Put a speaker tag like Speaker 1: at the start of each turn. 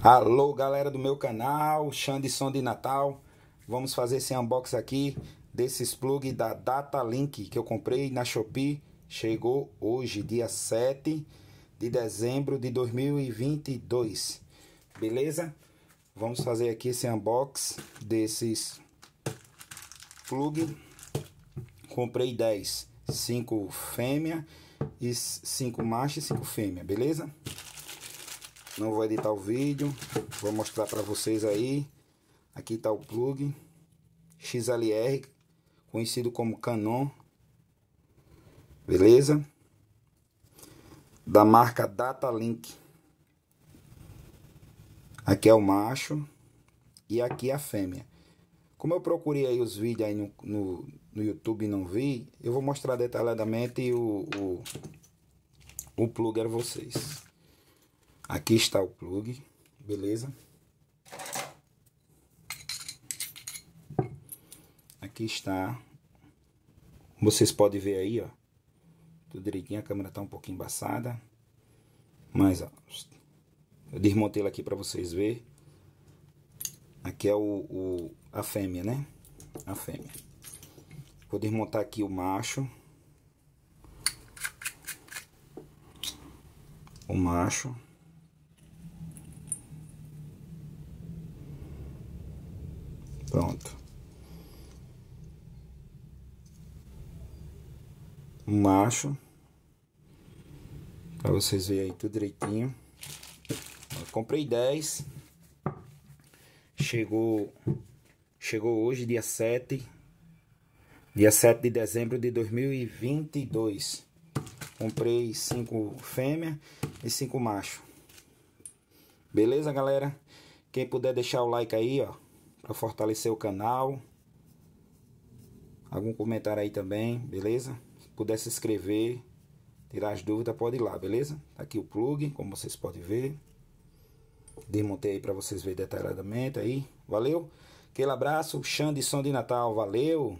Speaker 1: Alô galera do meu canal, Xande Som de Natal Vamos fazer esse unboxing aqui desses plug da Datalink que eu comprei na Shopee Chegou hoje, dia 7 de dezembro de 2022 Beleza? Vamos fazer aqui esse unboxing desses plug Comprei 10, 5 fêmea e 5 macho e 5 fêmea, beleza? Não vou editar o vídeo, vou mostrar para vocês aí. Aqui está o plug XLR, conhecido como Canon. Beleza? Da marca Datalink. Aqui é o macho e aqui é a fêmea. Como eu procurei aí os vídeos aí no, no, no YouTube e não vi, eu vou mostrar detalhadamente o, o, o plug a vocês. Aqui está o plug, beleza? Aqui está. Vocês podem ver aí, ó. Tudo direitinho, a câmera tá um pouquinho embaçada. Mas, ó. Eu desmontei ela aqui para vocês verem. Aqui é o, o, a fêmea, né? A fêmea. Vou desmontar aqui o macho. O macho. Pronto. Um macho. Pra vocês verem aí tudo direitinho. Eu comprei 10. Chegou. Chegou hoje, dia 7. Dia 7 de dezembro de 2022. Comprei 5 fêmeas e 5 machos. Beleza, galera? Quem puder deixar o like aí, ó para fortalecer o canal. Algum comentário aí também, beleza? Se puder se inscrever, tirar as dúvidas, pode ir lá, beleza? Tá aqui o plug, como vocês podem ver. Desmontei aí para vocês verem detalhadamente aí. Valeu? Aquele abraço, Xande Som de Natal, valeu!